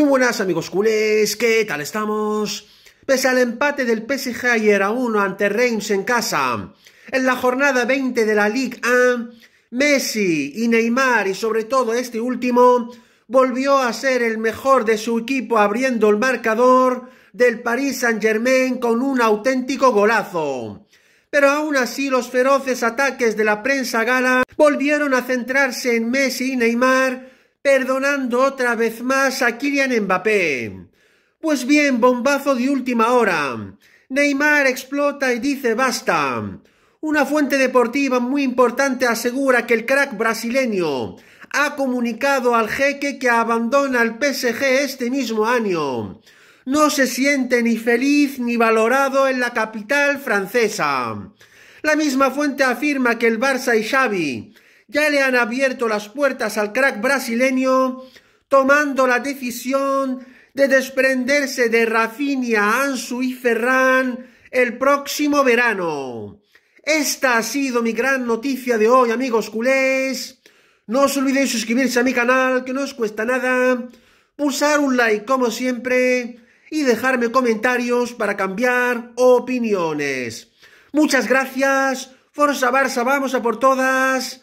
Muy buenas amigos culés, ¿qué tal estamos? Pese al empate del PSG ayer a 1 ante Reims en casa, en la jornada 20 de la Ligue 1, Messi y Neymar y sobre todo este último volvió a ser el mejor de su equipo abriendo el marcador del Paris Saint-Germain con un auténtico golazo. Pero aún así los feroces ataques de la prensa gala volvieron a centrarse en Messi y Neymar perdonando otra vez más a Kylian Mbappé. Pues bien, bombazo de última hora. Neymar explota y dice basta. Una fuente deportiva muy importante asegura que el crack brasileño ha comunicado al jeque que abandona el PSG este mismo año. No se siente ni feliz ni valorado en la capital francesa. La misma fuente afirma que el Barça y Xavi ya le han abierto las puertas al crack brasileño, tomando la decisión de desprenderse de Rafinha, Ansu y Ferran el próximo verano. Esta ha sido mi gran noticia de hoy, amigos culés. No os olvidéis suscribirse a mi canal, que no os cuesta nada. Pulsar un like, como siempre. Y dejarme comentarios para cambiar opiniones. Muchas gracias. Forza Barça, vamos a por todas